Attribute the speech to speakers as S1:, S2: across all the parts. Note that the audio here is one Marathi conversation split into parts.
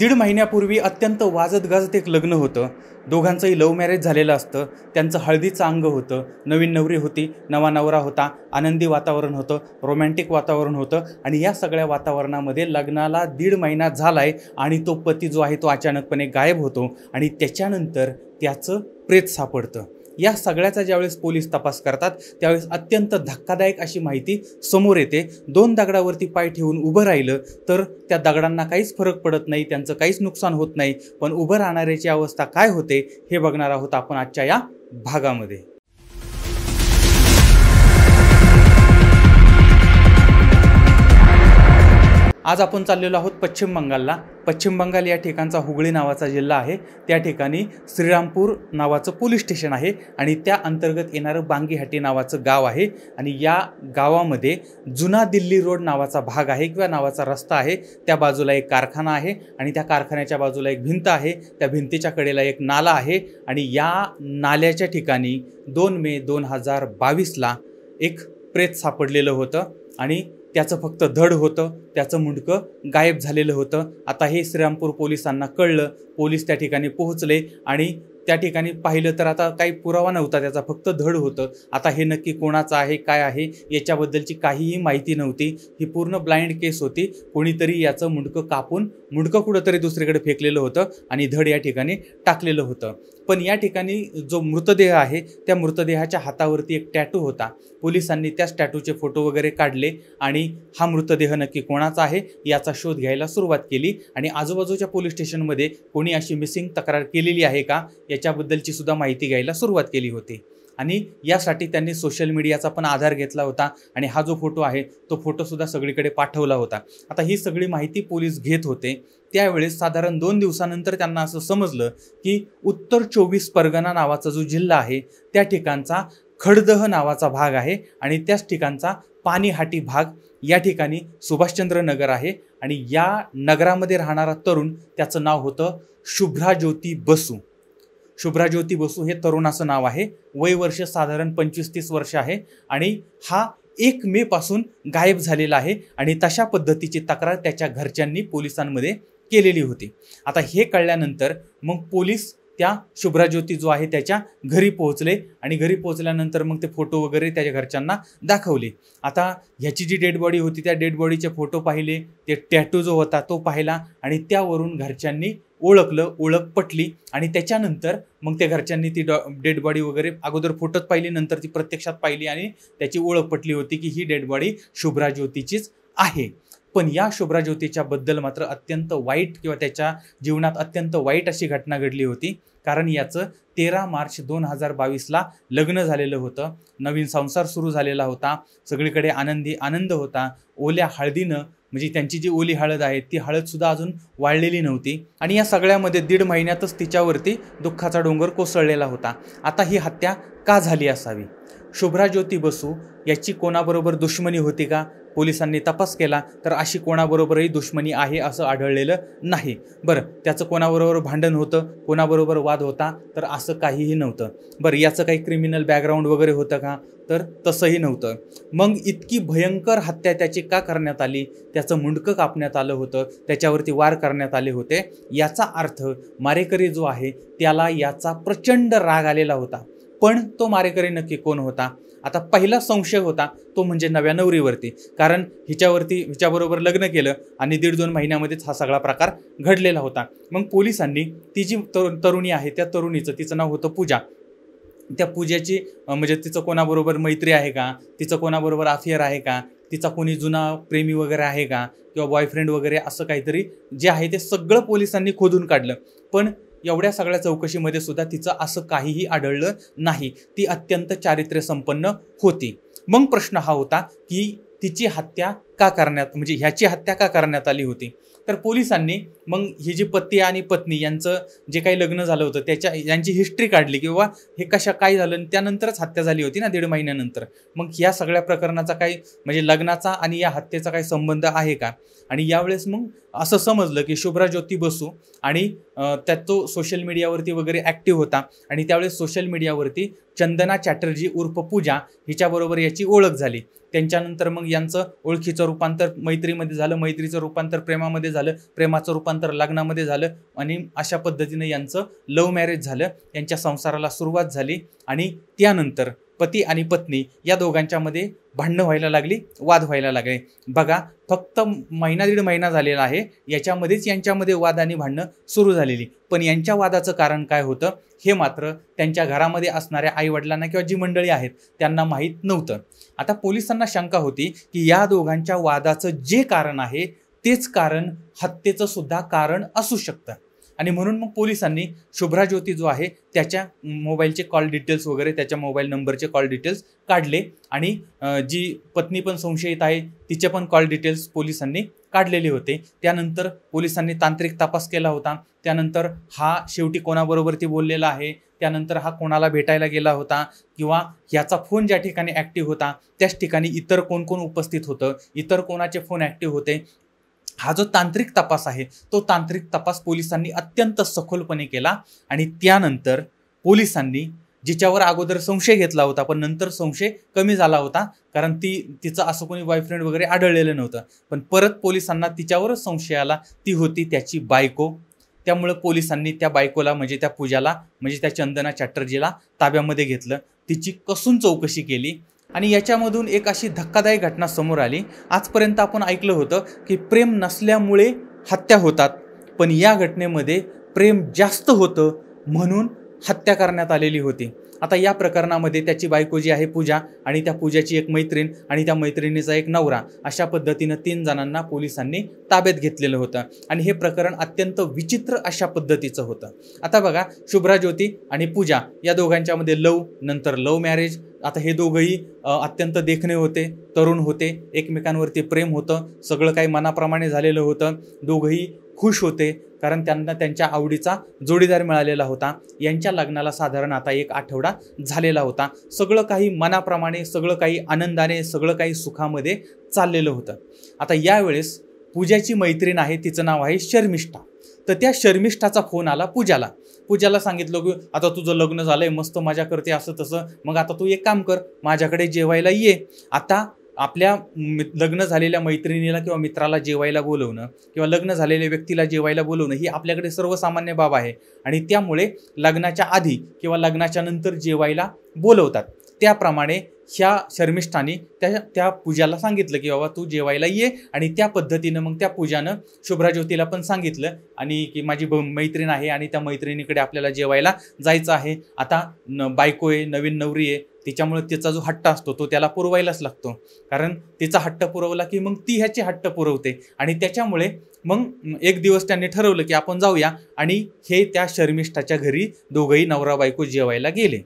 S1: दीड महिन्यापूर्वी अत्यंत वाजत गाजत एक लग्न होतं दोघांचंही लव्ह मॅरेज झालेलं असतं त्यांचं हळदीचं अंग होतं नवीन नवरी होती नवा नवरा होता आनंदी वातावरण होतं रोमॅन्टिक वातावरण होतं आणि या सगळ्या वातावरणामध्ये लग्नाला दीड महिना झाला आहे आणि तो पती जो आहे तो अचानकपणे गायब होतो आणि त्याच्यानंतर त्याचं प्रेत सापडतं या सगळ्याचा ज्यावेळेस पोलीस तपास करतात त्यावेळेस अत्यंत धक्कादायक अशी माहिती समोर येते दोन दगडावरती पाय ठेवून उभं राहिलं तर त्या दगडांना काहीच फरक पडत नाही त्यांचं काहीच नुकसान होत नाही पण उभं राहणाऱ्याची अवस्था काय होते हे बघणार आहोत आपण आजच्या या भागामध्ये आज आपण चाललेलो आहोत पश्चिम बंगालला पश्चिम बंगाल या ठिकाणचा हुगळी नावाचा जिल्हा आहे त्या ठिकाणी श्रीरामपूर नावाचं पोलीस स्टेशन आहे आणि त्या अंतर्गत येणारं बांगीहाटी नावाचं गाव आहे आणि या गावामध्ये जुना दिल्ली रोड नावाचा भाग आहे किंवा नावाचा रस्ता आहे त्या बाजूला एक कारखाना आहे आणि त्या कारखान्याच्या बाजूला एक भिंत आहे त्या भिंतीच्या कडेला एक नाला आहे आणि या नाल्याच्या ठिकाणी दोन मे दोन हजार बावीसला एक प्रेत सापडलेलं होतं आणि त्याचं फक्त धड होतं त्याचं मुंडकं गायब झालेलं होतं आता हे श्रीरामपूर पोलिसांना कळलं पोलीस त्या ठिकाणी पोहोचले आणि त्या ठिकाणी पाहिलं तर आता काही पुरावा नव्हता त्याचा फक्त धड होतं आता हे नक्की कोणाचं आहे काय आहे याच्याबद्दलची काहीही माहिती नव्हती ही पूर्ण ब्लाइंड केस होती कोणीतरी याचं मुंडकं कापून मुंडकं कुठंतरी दुसरीकडे फेकलेलं होतं आणि धड या ठिकाणी टाकलेलं होतं पण या ठिकाणी जो मृतदेह आहे त्या मृतदेहाच्या हातावरती एक टॅटू होता पोलिसांनी त्याच टॅटूचे फोटो वगैरे काढले आणि हा मृतदेह नक्की कोणाचा आहे याचा शोध घ्यायला सुरुवात केली आणि आजूबाजूच्या पोलीस स्टेशनमध्ये कोणी अशी मिसिंग तक्रार केलेली आहे का याच्याबद्दलची सुद्धा माहिती घ्यायला सुरुवात केली होती आणि यासाठी त्यांनी सोशल मीडियाचा पण आधार घेतला होता आणि हा जो फोटो आहे तो फोटोसुद्धा सगळीकडे पाठवला होता आता ही सगळी माहिती पोलीस घेत होते त्यावेळेस साधारण दोन दिवसानंतर त्यांना असं समजलं की उत्तर चोवीस परगणा नावाचा जो जिल्हा आहे त्या ठिकाणचा खडदह नावाचा भाग आहे आणि त्याच ठिकाणचा पाणीहाटी भाग या ठिकाणी सुभाषचंद्र नगर आहे आणि या नगरामध्ये राहणारा तरुण त्याचं नाव होतं शुभ्राज्योती बसू शुभ्राज्योती बसू हे तरुणाचं नाव आहे वय वर्ष साधारण पंचवीस तीस वर्ष आहे आणि हा एक मे पासून गायब झालेला आहे आणि तशा पद्धतीची तक्रार त्याच्या घरच्यांनी पोलिसांमध्ये केलेली होती आता हे कळल्यानंतर मग पोलीस त्या शुभ्राज्योती जो आहे त्याच्या घरी पोहोचले आणि घरी पोहोचल्यानंतर मग ते फोटो वगैरे त्याच्या घरच्यांना दाखवले आता ह्याची जी डेड बॉडी होती त्या डेड बॉडीचे फोटो पाहिले ते टॅटू जो होता तो पाहिला आणि त्यावरून घरच्यांनी ओळखलं ओळख पटली आणि त्याच्यानंतर मग त्या घरच्यांनी ती डॉ डेड बॉडी वगैरे अगोदर फोटोत पाहिली नंतर ती प्रत्यक्षात पाहिली आणि त्याची ओळख पटली होती की ही डेड बॉडी शुभ्राज्योतीचीच आहे पण या शुभ्रा बद्दल मात्र अत्यंत वाईट किंवा त्याच्या जीवनात अत्यंत वाईट अशी घटना घडली होती कारण याचं तेरा मार्च दोन हजार बावीसला लग्न झालेलं होतं नवीन संसार सुरू झालेला होता सगळीकडे आनंदी आनंद होता ओल्या हळदीनं म्हणजे त्यांची जी ओली हळद आहे ती हळदसुद्धा अजून वाळलेली नव्हती आणि या सगळ्यामध्ये दीड महिन्यातच तिच्यावरती दुःखाचा डोंगर कोसळलेला होता आता ही हत्या का झाली असावी शुभ्रा ज्योती बसू याची कोणाबरोबर दुश्मनी होती का पोलिसांनी तपास केला तर अशी कोणाबरोबरही दुश्मनी आहे असं आढळलेलं नाही बरं त्याचं कोणाबरोबर भांडण होतं कोणाबरोबर वाद होता तर असं काहीही नव्हतं बरं याचं काही क्रिमिनल बॅकग्राऊंड वगैरे होतं का तर तसंही नव्हतं मग इतकी भयंकर हत्या त्याची का करण्यात आली त्याचं मुंडकं कापण्यात आलं होतं त्याच्यावरती वार करण्यात आले होते याचा अर्थ मारेकरी जो आहे त्याला याचा प्रचंड राग आलेला होता पण तो मारेकरी नक्की कोण होता आता पहिला संशय होता तो म्हणजे नव्या नवरीवरती कारण हिच्यावरती हिच्याबरोबर लग्न केलं आणि दीड दोन महिन्यामध्येच हा सगळा प्रकार घडलेला होता मग पोलिसांनी ती जी तरु तरुणी आहे त्या तरुणीचं तिचं नाव होतं पूजा त्या पूजेची म्हणजे तिचं कोणाबरोबर मैत्री आहे का तिचं कोणाबरोबर अफेअर आहे का तिचा कोणी जुना प्रेमी वगैरे आहे का किंवा बॉयफ्रेंड वगैरे असं काहीतरी जे आहे ते सगळं पोलिसांनी खोदून काढलं पण एवढ्या सगळ्या चौकशीमध्ये सुद्धा तिचं असं काहीही आढळलं नाही ती अत्यंत संपन्न होती मग प्रश्न हा होता की तिची हत्या का करण्यात म्हणजे ह्याची हत्या का करण्यात आली होती तर पोलिसांनी मग ही जी पती आणि पत्नी यांचं जे काही लग्न झालं होतं त्याच्या यांची हिस्ट्री काढली किंवा हे कशा काय झालं त्यानंतरच हत्या झाली होती ना दीड महिन्यानंतर मग या सगळ्या प्रकरणाचा काही म्हणजे लग्नाचा आणि या हत्येचा काही संबंध आहे का आणि यावेळेस मग असं समजलं की शुभ्रा ज्योती बसू आणि त्यात तो सोशल मीडियावरती वगैरे ॲक्टिव्ह होता आणि त्यावेळेस सोशल मीडियावरती चंदना चॅटर्जी उर्फ पूजा हिच्याबरोबर याची ओळख झाली त्यांच्यानंतर मग यांचं ओळखीचं रूपांतर मैत्रीमध्ये झालं मैत्रीचं रूपांतर प्रेमामध्ये झालं प्रेमाचं रूपांतर लग्नामध्ये झालं आणि अशा पद्धतीने यांचं लव्ह मॅरेज झालं यांच्या संसाराला सुरुवात झाली आणि त्यानंतर पती आणि पत्नी या दोघांच्यामध्ये भांडणं व्हायला लागली वाद व्हायला लागले बघा फक्त महिना दीड महिना झालेला आहे याच्यामध्येच यांच्यामध्ये वाद आणि भांडणं सुरू झालेली पण यांच्या वादाचं कारण काय होतं हे मात्र त्यांच्या घरामध्ये असणाऱ्या आईवडिलांना किंवा जी मंडळी आहेत त्यांना माहीत नव्हतं आता पोलिसांना शंका होती की या दोघांच्या वादाचं जे कारण आहे तेच कारण हत्येचं सुद्धा कारण असू शकतं आणि म्हणून मग पोलिसांनी शुभ्रा ज्योती जो आहे त्याच्या मोबाईलचे कॉल डिटेल्स वगैरे त्याच्या मोबाईल नंबरचे कॉल डिटेल्स काढले आणि जी पत्नी पण संशयित आहे तिचे पण कॉल डिटेल्स पोलिसांनी काढलेले होते त्यानंतर पोलिसांनी तांत्रिक तपास केला होता त्यानंतर हा शेवटी कोणाबरोबर ती बोललेला आहे त्यानंतर हा कोणाला भेटायला गेला होता किंवा याचा फोन ज्या ठिकाणी ॲक्टिव्ह होता त्याच ठिकाणी इतर कोण कोण उपस्थित होतं इतर कोणाचे फोन ॲक्टिव्ह होते हा जो तांत्रिक तपास आहे तो तांत्रिक तपास पोलिसांनी अत्यंत सखोलपणे केला आणि त्यानंतर पोलिसांनी जिच्यावर अगोदर संशय घेतला होता पण नंतर संशय कमी झाला होता कारण ती तिचं असं कोणी बॉयफ्रेंड वगैरे आढळलेलं नव्हतं पण परत पोलिसांना तिच्यावरच संशय आला ती होती त्याची बायको त्यामुळं पोलिसांनी त्या बायकोला म्हणजे त्या पूजाला म्हणजे त्या चंदना चॅटर्जीला ताब्यामध्ये घेतलं तिची कसून चौकशी केली आणि याच्यामधून एक अशी धक्कादायक घटना समोर आली आजपर्यंत आपण ऐकलं होतं की प्रेम नसल्यामुळे हत्या होतात पण या घटनेमध्ये प्रेम जास्त होतं म्हणून हत्या करण्यात आलेली होती आता या प्रकरणामध्ये त्याची बायको जी आहे पूजा आणि त्या पूजाची एक मैत्रीण आणि त्या मैत्रिणीचा एक नवरा अशा पद्धतीनं तीन जणांना पोलिसांनी ताब्यात घेतलेलं होतं आणि हे प्रकरण अत्यंत विचित्र अशा पद्धतीचं होतं आता बघा ज्योती आणि पूजा या दोघांच्यामध्ये लव नंतर लव मॅरेज आता हे दोघंही अत्यंत देखणे होते तरुण होते एकमेकांवरती प्रेम होतं सगळं काही मनाप्रमाणे झालेलं होतं दोघंही खुश होते कारण त्यांना त्यांच्या आवडीचा जोडीदार मिळालेला होता यांच्या लग्नाला साधारण आता एक आठवडा झालेला होता सगळं काही मनाप्रमाणे सगळं काही आनंदाने सगळं काही सुखामध्ये चाललेलं होतं आता यावेळेस पूजाची मैत्रीण आहे तिचं नाव आहे शर्मिष्ठा तर त्या शर्मिष्ठाचा फोन आला पूजाला पूजाला सांगितलं की आता तुझं लग्न झालंय मस्त माझ्या करते असं तसं मग आता तू एक काम कर माझ्याकडे जेवायला ये आता आपल्या लग्न झालेल्या मैत्रिणीला किंवा मित्राला जेवायला बोलवणं किंवा लग्न झालेल्या व्यक्तीला जेवायला बोलवणं ही आपल्याकडे सर्वसामान्य बाब आहे आणि त्यामुळे लग्नाच्या आधी किंवा लग्नाच्या नंतर जेवायला बोलवतात त्याप्रमाणे ह्या शर्मिष्ठाने त्या त्या पूजाला सांगितलं की बाबा तू जेवायला ये आणि त्या पद्धतीनं मग त्या पूजानं शुभ्राज्योतीला पण सांगितलं आणि की माझी ब मैत्रीण आहे आणि त्या मैत्रिणीकडे आपल्याला जेवायला जायचं आहे आता न बायको आहे नवीन नवरी आहे तिच्यामुळे तिचा जो हट्ट असतो तो त्याला पुरवायलाच लागतो कारण तिचा हट्ट पुरवला की मग ती ह्याची हट्ट पुरवते आणि त्याच्यामुळे मग एक दिवस त्यांनी ठरवलं की आपण जाऊया आणि हे त्या शर्मिष्ठाच्या घरी दोघंही नवरा बायको जेवायला गेले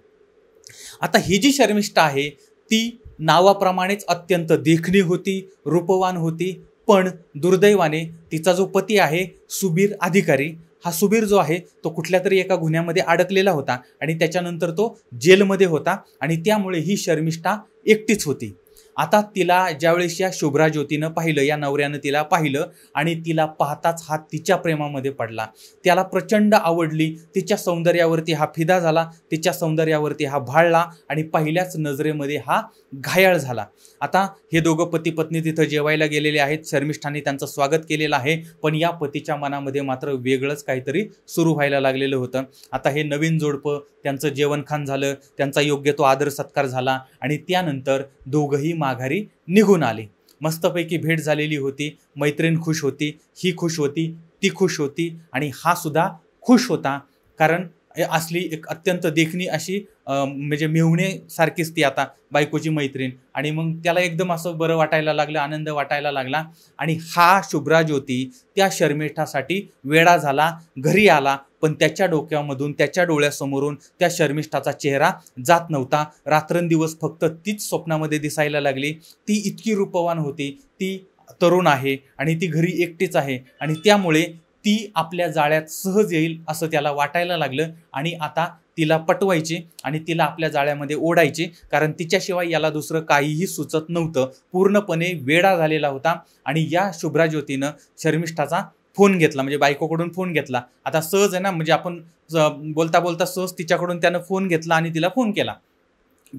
S1: आता ही जी शर्मिष्ठा आहे ती नावाप्रमाणेच अत्यंत देखणी होती रूपवान होती पण दुर्दैवाने तिचा जो पती आहे सुबीर अधिकारी हा सुबीर जो आहे तो कुठल्या तरी एका गुन्ह्यामध्ये अडकलेला होता आणि त्याच्यानंतर तो जेलमध्ये होता आणि त्यामुळे ही शर्मिष्ठा एकटीच होती आता तिला ज्यावेळेस या शुभ्रा ज्योतीनं पाहिलं या नवऱ्यानं तिला पाहिलं आणि तिला पाहताच हा तिच्या प्रेमामध्ये पडला त्याला प्रचंड आवडली तिच्या सौंदर्यावरती हा फिदा झाला तिच्या सौंदर्यावरती हा भाळला आणि पहिल्याच नजरेमध्ये हा घायाळ झाला आता हे दोघं पती पत्नी तिथं जेवायला गेलेले आहेत शर्मिष्ठांनी त्यांचं स्वागत केलेलं आहे पण या पतीच्या मनामध्ये मात्र वेगळंच काहीतरी सुरू व्हायला लागलेलं होतं आता हे नवीन जोडपं त्यांचं जेवणखान झालं त्यांचा योग्य तो आदर सत्कार झाला आणि त्यानंतर दोघंही माघारी निघून आले मस्तपैकी भेट झालेली होती मैत्रीण खुश होती ही खुश होती ती खुश होती आणि हा सुद्धा खुश होता कारण असली एक अत्यंत देखणी अशी म्हणजे सारखीच ती आता बायकोची मैत्रीण आणि मग त्याला एकदम असं बरं वाटायला लागलं आनंद वाटायला लागला आणि हा शुभ्रा ज्योती त्या शर्मिष्ठासाठी वेळा झाला घरी आला पण त्याच्या डोक्यामधून त्याच्या डोळ्यासमोरून त्या शर्मिष्ठाचा चेहरा जात नव्हता रात्रंदिवस फक्त तीच स्वप्नामध्ये दिसायला लागली ती इतकी रूपवान होती ती तरुण आहे आणि ती घरी एकटीच आहे आणि त्यामुळे ती आपल्या जाळ्यात सहज येईल असं त्याला वाटायला लागलं आणि आता तिला पटवायचे आणि तिला आपल्या जाळ्यामध्ये ओढायचे कारण तिच्याशिवाय याला दुसरं काहीही सुचत नव्हतं पूर्णपणे वेडा झालेला होता आणि या ज्योतीनं शर्मिष्ठाचा फोन घेतला म्हणजे बायकोकडून फोन घेतला आता सहज आहे ना म्हणजे आपण बोलता बोलता सहज तिच्याकडून त्यानं फोन घेतला आणि तिला फोन केला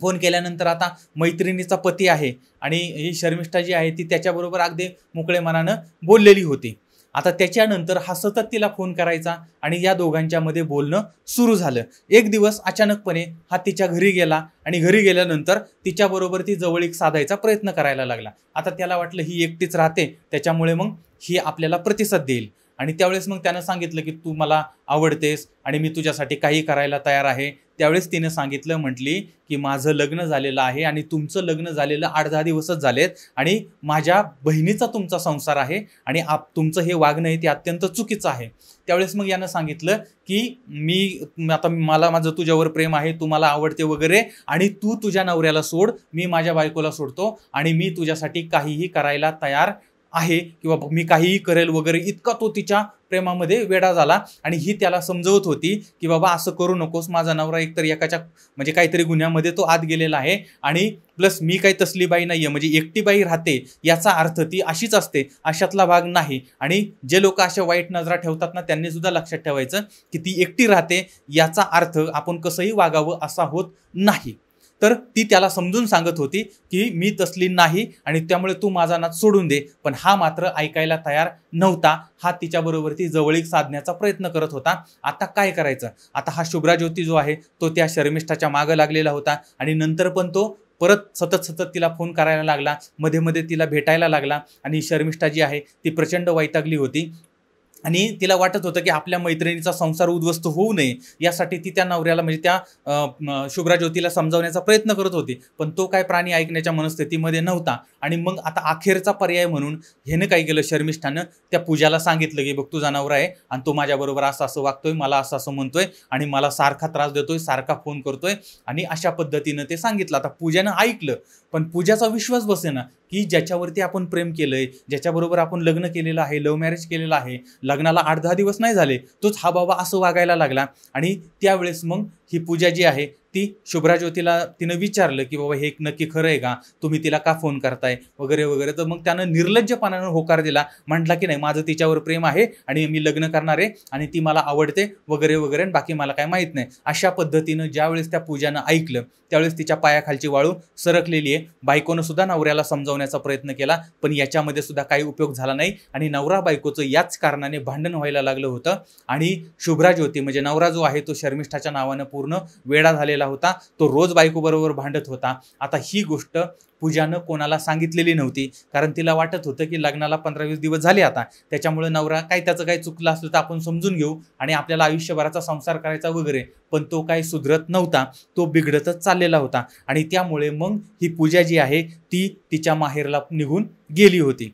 S1: फोन केल्यानंतर आता मैत्रिणीचा पती आहे आणि ही शर्मिष्ठा जी आहे ती त्याच्याबरोबर अगदी मोकळे मनानं बोललेली होती आता त्याच्यानंतर हा सतत तिला फोन करायचा आणि या दोघांच्या मध्ये बोलणं सुरू झालं एक दिवस अचानकपणे हा तिच्या घरी गेला आणि घरी गेल्यानंतर तिच्याबरोबर ती जवळीक साधायचा प्रयत्न करायला लागला आता त्याला वाटलं ही एकटीच राहते त्याच्यामुळे मग ही आपल्याला प्रतिसाद देईल आणि त्यावेळेस मग त्यानं सांगितलं की तू मला आवडतेस आणि मी तुझ्यासाठी काही करायला तयार आहे त्यावेळेस तिने सांगितलं म्हटली की माझं लग्न झालेलं आहे आणि तुमचं लग्न झालेलं आठ दहा दिवसच झालेत आणि माझ्या बहिणीचा तुमचा संसार आहे आणि आप तुमचं हे वागणं आहे ते अत्यंत चुकीचं आहे त्यावेळेस मग यानं सांगितलं की मी आता मला माझं तुझ्यावर प्रेम आहे तू मला आवडते वगैरे आणि तू तुझ्या नवऱ्याला सोड मी माझ्या बायकोला सोडतो आणि मी तुझ्यासाठी काहीही करायला तयार आहे की बाबा मी काहीही करेल वगैरे इतका तो तिच्या प्रेमामध्ये वेडा झाला आणि ही त्याला समजवत होती की बाबा असं करू नकोस माझा नवरा एकतर एकाच्या म्हणजे काहीतरी गुन्ह्यामध्ये तो आत गेलेला आहे आणि प्लस मी काही तसली बाई नाही आहे म्हणजे एकटी बाई राहते याचा अर्थ ती अशीच असते अशातला भाग नाही आणि जे लोक अशा वाईट नजरा ठेवतात ना त्यांनी सुद्धा लक्षात ठेवायचं की ती एकटी राहते याचा अर्थ आपण कसंही वागावं असा होत नाही तर ती त्याला समजून सांगत होती की मी तसली नाही आणि त्यामुळे तू माझा नाच सोडून दे पण हा मात्र ऐकायला तयार नव्हता हा तिच्याबरोबर ती जवळीक साधण्याचा प्रयत्न करत होता आता काय करायचं आता हा ज्योती जो आहे तो त्या शर्मिष्ठाच्या मागं लागलेला होता आणि नंतर पण तो परत सतत सतत तिला फोन करायला लागला मध्ये मध्ये तिला भेटायला लागला आणि शर्मिष्ठा जी आहे ती प्रचंड वैतागली होती आणि तिला वाटत होतं की आपल्या मैत्रिणीचा संसार उद्ध्वस्त होऊ नये यासाठी ती त्या नवऱ्याला म्हणजे त्या शुभ्राज्योतीला समजावण्याचा प्रयत्न करत होती पण तो काय प्राणी ऐकण्याच्या मनस्थितीमध्ये नव्हता आणि मग आता अखेरचा पर्याय म्हणून ह्यानं काय केलं शर्मिष्ठानं त्या पूजाला सांगितलं की बघ तुझा नवरा आहे आणि तो माझ्याबरोबर असं असं वागतोय मला असं असं म्हणतोय आणि मला सारखा त्रास देतोय सारखा फोन करतोय आणि अशा पद्धतीनं ते सांगितलं आता पूजानं ऐकलं पण पूजाचा विश्वास बसेना की ज्याच्यावरती आपण प्रेम केलं आहे ज्याच्याबरोबर आपण लग्न केलेलं आहे लव्ह मॅरेज केलेलं आहे लग्नाला आठ दहा दिवस नाही झाले तोच हा बाबा असं वागायला लागला आणि त्यावेळेस मग ही पूजा जी आहे ती शुभ्राज्योतीला तिनं विचारलं की बाबा हे नक्की खरं आहे का तुम्ही तिला का फोन करताय वगैरे वगैरे तर मग त्यानं निर्लज्जपणानं होकार दिला म्हटला की नाही माझं तिच्यावर प्रेम आहे आणि मी लग्न करणार आहे आणि ती मला आवडते वगैरे वगैरे आणि बाकी मला काय माहीत नाही अशा पद्धतीनं ज्यावेळेस त्या पूजानं ऐकलं त्यावेळेस तिच्या पायाखालची वाळू सरकलेली आहे बायकोनं सुद्धा नवऱ्याला समजावण्याचा प्रयत्न केला पण याच्यामध्ये सुद्धा काही उपयोग झाला नाही आणि नवरा बायकोचं याच कारणाने भांडण व्हायला लागलं होतं आणि शुभ्राज्योती म्हणजे नवरा जो आहे तो शर्मिष्ठाच्या नावानं पूर्ण वेडा झालेला होता तो रोज बायकोबरोबर भांडत होता आता ही गोष्ट पूजानं कोणाला सांगितलेली नव्हती कारण तिला वाटत होतं की लग्नाला पंधरा वीस दिवस झाले आता त्याच्यामुळे नवरा काय त्याचं काही चुकलं असलं तर आपण समजून घेऊ आणि आपल्याला आयुष्यभराचा संसार करायचा वगैरे पण तो काही सुधरत नव्हता तो बिघडतच चाललेला होता आणि त्यामुळे मग ही पूजा जी आहे ती तिच्या माहेरला निघून गेली होती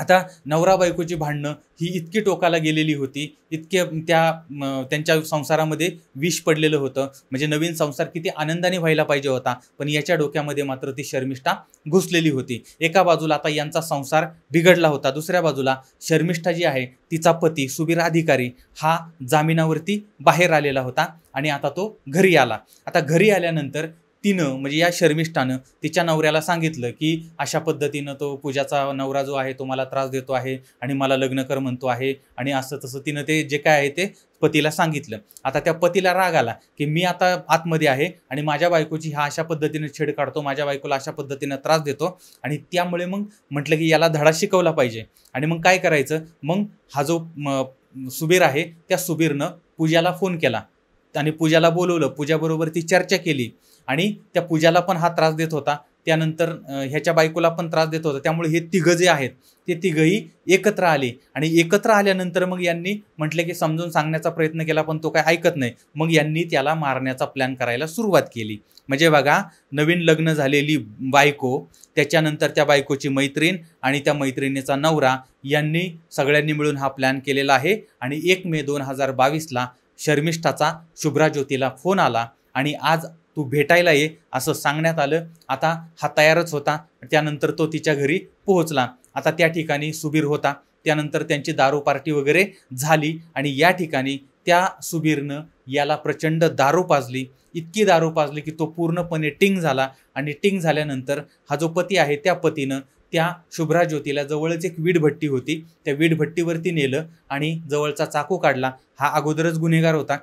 S1: आता नवरा बायकोची भांडणं ही इतकी टोकाला गेलेली होती इतके त्या त्यांच्या संसारामध्ये विष पडलेलं होतं म्हणजे नवीन संसार किती आनंदाने व्हायला पाहिजे होता पण याच्या डोक्यामध्ये मात्र ती शर्मिष्ठा घुसलेली होती एका बाजूला आता यांचा संसार बिघडला होता दुसऱ्या बाजूला शर्मिष्ठा जी आहे तिचा पती सुबीर अधिकारी हा जामिनावरती बाहेर आलेला होता आणि आता तो घरी आला आता घरी आल्यानंतर तिनं म्हणजे या शर्मिष्ठानं तिच्या नवऱ्याला सांगितलं की अशा पद्धतीनं तो पूजाचा नवरा जो आहे तो मला त्रास देतो आहे आणि मला लग्न कर म्हणतो आहे आणि असं तसं तिनं ते जे काय आहे ते पतीला सांगितलं आता त्या पतीला राग आला की मी आता आतमध्ये आहे आणि माझ्या बायकोची हा अशा पद्धतीनं छेड काढतो माझ्या बायकोला अशा पद्धतीनं त्रास देतो आणि त्यामुळे मग म्हटलं की याला धडा शिकवला पाहिजे आणि मग काय करायचं मग हा जो सुबीर आहे त्या सुबीरनं पूजाला फोन केला आणि पूजाला बोलवलं पूजाबरोबर ती चर्चा केली आणि त्या पूजाला पण हा त्रास देत होता त्यानंतर ह्याच्या बायकोला पण त्रास देत होता त्यामुळे हे तिघं जे आहेत ते तिघंही एकत्र आले आणि एकत्र आल्यानंतर मग यांनी म्हटले की समजून सांगण्याचा प्रयत्न केला पण तो काही ऐकत नाही मग यांनी त्याला मारण्याचा प्लॅन करायला सुरुवात केली म्हणजे बघा नवीन लग्न झालेली बायको त्याच्यानंतर त्या बायकोची मैत्रीण आणि त्या मैत्रिणीचा नवरा यांनी सगळ्यांनी मिळून हा प्लॅन केलेला आहे आणि एक मे दोन हजार बावीसला शर्मिष्ठाचा ज्योतीला फोन आला आणि आज तू भेटायला ये असं सांगण्यात आलं आता हा तयारच होता त्यानंतर तो तिच्या घरी पोहोचला आता त्या ठिकाणी सुबीर होता त्यानंतर त्यांची दारू पार्टी वगैरे झाली आणि या ठिकाणी त्या सुबीरनं याला प्रचंड दारू पाजली इतकी दारू पाजली की तो पूर्णपणे टिंग झाला आणि टिंग झाल्यानंतर हा जो पती आहे त्या पतीनं त्या शुभ्रा ज्योतीला जवळच एक वीटभट्टी होती त्या वीटभट्टीवरती नेलं आणि जवळचा चाकू काढला हा अगोदरच गुन्हेगार होता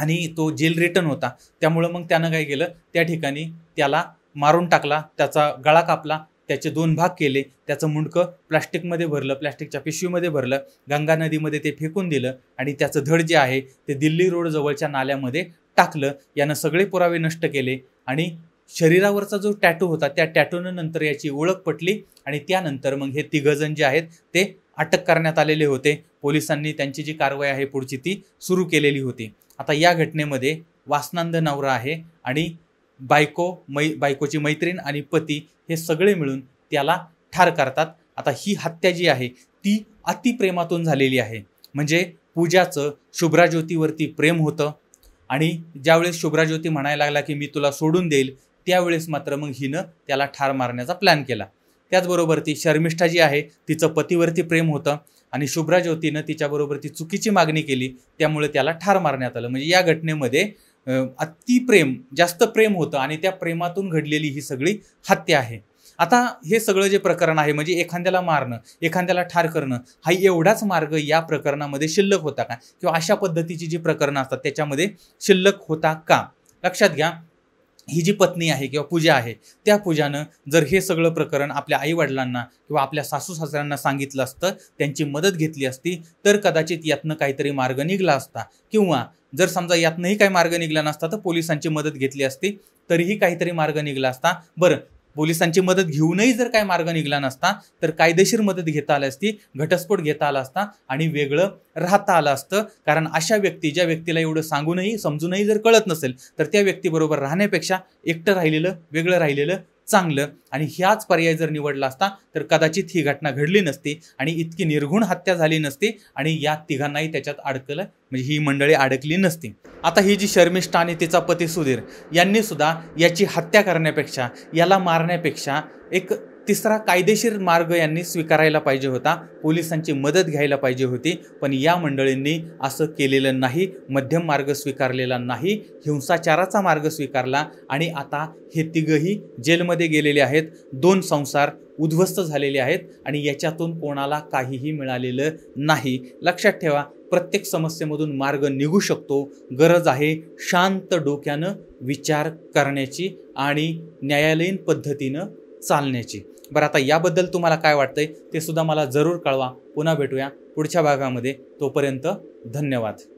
S1: आणि तो जेल रिटर्न होता त्यामुळं मग त्यानं काय केलं त्या ठिकाणी त्याला मारून टाकला त्याचा गळा कापला त्याचे दोन भाग केले त्याचं मुंडकं प्लास्टिकमध्ये भरलं प्लास्टिकच्या पिशवीमध्ये भरलं गंगा नदीमध्ये ते फेकून दिलं आणि त्याचं धड जे आहे ते दिल्ली रोड जवळच्या नाल्यामध्ये टाकलं यानं सगळे पुरावे नष्ट केले आणि शरीरावरचा जो टॅटू होता त्या टॅटूनं नंतर याची ओळख पटली आणि त्यानंतर मग हे तिघजण जे आहेत ते अटक करण्यात आलेले होते पोलिसांनी त्यांची जी कारवाई आहे पुढची ती सुरू केलेली होती आता या घटनेमध्ये वासनांद नवरा आहे आणि बायको मै बायकोची मैत्रीण आणि पती हे सगळे मिळून त्याला ठार करतात आता ही हत्या जी आहे ती अतिप्रेमातून झालेली आहे म्हणजे पूजाचं शुभ्राज्योतीवरती प्रेम होतं आणि ज्यावेळेस शुभ्राज्योती म्हणायला लागला की मी तुला सोडून देईल त्यावेळेस मात्र मग हिनं त्याला ठार मारण्याचा प्लॅन केला त्याचबरोबर ती शर्मिष्ठा जी आहे तिचं पतीवरती प्रेम होतं आणि शुभ्रा ज्योतीनं तिच्याबरोबर ती चुकीची मागणी केली त्यामुळे त्याला ठार मारण्यात आलं म्हणजे या घटनेमध्ये अतिप्रेम जास्त प्रेम होतं आणि त्या प्रेमातून घडलेली ही सगळी हत्या आहे आता हे सगळं जे प्रकरण आहे म्हणजे एखाद्याला मारणं एखाद्याला ठार करणं हा एवढाच मार्ग या प्रकरणामध्ये शिल्लक होता का किंवा अशा पद्धतीची जी प्रकरणं असतात त्याच्यामध्ये शिल्लक होता का लक्षात घ्या ही जी पत्नी आहे किंवा पूजा आहे त्या पूजानं जर हे सगळं प्रकरण आपल्या आईवडिलांना किंवा आपल्या सासू सासऱ्यांना सांगितलं असतं त्यांची मदत घेतली असती तर कदाचित यातनं काहीतरी मार्ग निघला असता किंवा जर समजा यातनंही काही मार्ग निघला नसता तर पोलिसांची मदत घेतली असती तरीही काहीतरी मार्ग निघला असता बरं पोलिसांची मदत घेऊनही जर काही मार्ग निघला नसता तर कायदेशीर मदत घेता आली असती घटस्फोट घेता आला असता आणि वेगळं राहता आलं असतं कारण अशा व्यक्ती ज्या व्यक्तीला एवढं सांगूनही समजूनही जर कळत नसेल तर त्या व्यक्तीबरोबर राहण्यापेक्षा एकटं राहिलेलं वेगळं राहिलेलं चांगलं आणि ह्याच पर्याय जर निवडला असता तर कदाचित ही घटना घडली नसती आणि इतकी निर्घुण हत्या झाली नसती आणि या तिघांनाही त्याच्यात अडकलं म्हणजे ही मंडळी अडकली नसती आता ही जी शर्मिष्ठा आणि तिचा पती सुधीर यांनी सुद्धा याची हत्या करण्यापेक्षा याला मारण्यापेक्षा एक तिसरा कायदेशीर मार्ग यांनी स्वीकारायला पाहिजे होता पोलिसांची मदत घ्यायला पाहिजे होती पण या मंडळींनी असं केलेलं नाही मध्यम मार्ग स्वीकारलेला नाही हिंसाचाराचा मार्ग स्वीकारला आणि आता हे तिघही जेलमध्ये गेलेले आहेत दोन संसार उद्ध्वस्त झालेले आहेत आणि याच्यातून कोणाला काहीही मिळालेलं नाही लक्षात ठेवा प्रत्येक समस्येमधून मार्ग निघू शकतो गरज आहे शांत डोक्यानं विचार करण्याची आणि न्यायालयीन पद्धतीनं चालण्याची बरं आता याबद्दल तुम्हाला काय वाटतंय ते सुद्धा मला जरूर कळवा पुन्हा भेटूया पुढच्या भागामध्ये तोपर्यंत धन्यवाद